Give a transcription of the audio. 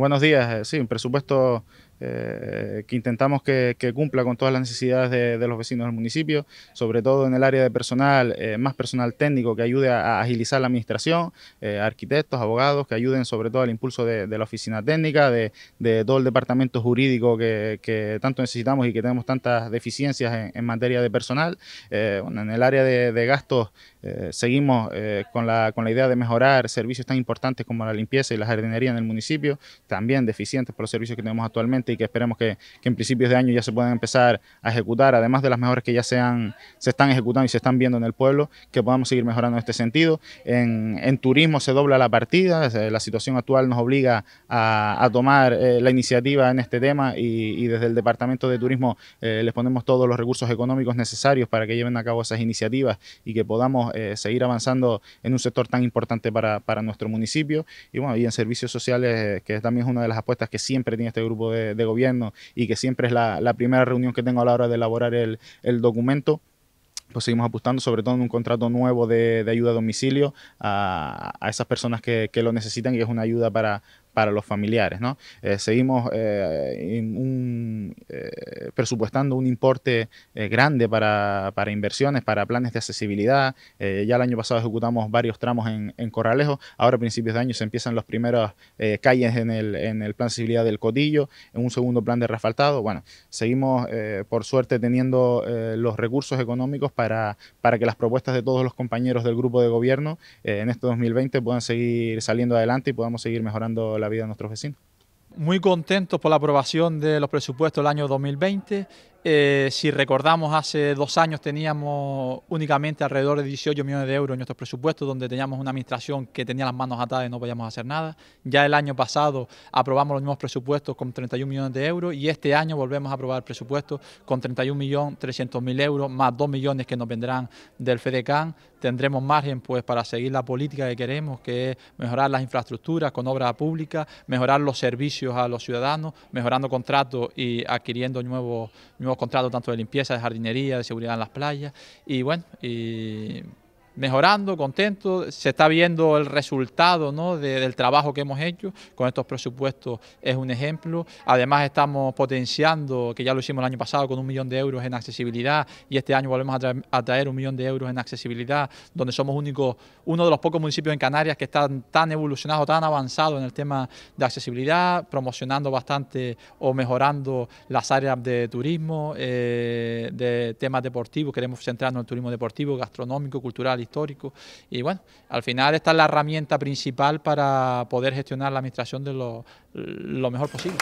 Buenos días, eh, sí, un presupuesto eh, que intentamos que, cumpla con todas las necesidades de, los vecinos del municipio, sobre todo en el área de personal, eh, más personal técnico que ayude a, agilizar la administración, eh, arquitectos, abogados, que ayuden sobre todo al impulso de, la oficina técnica, de, todo el departamento jurídico que, tanto necesitamos y que tenemos tantas deficiencias en, materia de personal. en el área de, gastos seguimos con la, con, la, idea de mejorar servicios tan importantes como la limpieza y la jardinería en el municipio, también deficientes por los servicios que tenemos actualmente y que esperemos que, en principios de año ya se puedan empezar a ejecutar, además de las mejores que ya se, se están ejecutando y se están viendo en el pueblo, que podamos seguir mejorando en este sentido. En, turismo se dobla la partida, eh, la situación actual nos obliga a, tomar eh, la iniciativa en este tema y, desde el Departamento de Turismo eh, les ponemos todos los recursos económicos necesarios para que lleven a cabo esas iniciativas y que podamos seguir avanzando en un sector tan importante para, para nuestro municipio y bueno, y en servicios sociales, que también es una de las apuestas que siempre tiene este grupo de, de, gobierno y que siempre es la, primera reunión que tengo a la hora de elaborar el, documento pues seguimos apostando sobre todo en un contrato nuevo de, ayuda a domicilio a, a esas personas que, que, lo necesitan y es una ayuda para, para los familiares. ¿no? Eh, seguimos eh, eh, presupuestando un importe grande para, inversiones, para planes de accesibilidad. ya el año pasado ejecutamos varios tramos en, Corralejo. Ahora a principios de año se empiezan las primeras calles en el, plan de accesibilidad del Cotillo, en un segundo plan de refaltado. Bueno, seguimos por suerte teniendo los recursos económicos para, para que las propuestas de todos los compañeros del grupo de gobierno en este 2020 puedan seguir saliendo adelante y podamos seguir mejorando la vida de nuestros vecinos. Muy contentos por la aprobación de los presupuestos del año 2020 eh, si recordamos, hace dos años teníamos únicamente alrededor de 18 millones de euros en nuestros presupuestos, donde teníamos una administración que tenía las manos atadas y no podíamos hacer nada. Ya el año pasado aprobamos los mismos presupuestos con 31 millones de euros y este año volvemos a aprobar presupuestos con 31.300.000 euros, más 2 millones que nos vendrán del FEDECAN. Tendremos margen pues, para seguir la política que queremos, que es mejorar las infraestructuras con obras públicas, mejorar los servicios a los ciudadanos, mejorando contratos y adquiriendo nuevos, nuevos tenemos tanto de limpieza, de jardinería, de seguridad en las playas y bueno, y mejorando, contento, se está viendo el resultado ¿no? del trabajo que hemos hecho, con estos presupuestos es un ejemplo, además estamos potenciando, que ya lo hicimos el año pasado con un millón de euros en accesibilidad y este año volvemos a traer, un millón de euros en accesibilidad, donde somos únicos, uno de los pocos municipios en Canarias que están tan evolucionados, tan avanzados en el tema de accesibilidad, promocionando bastante o mejorando las áreas de turismo, eh, de temas deportivos, queremos centrarnos en el turismo deportivo, gastronómico, cultural histórico. Y bueno, al final esta es la herramienta principal para poder gestionar la administración de lo, lo mejor posible.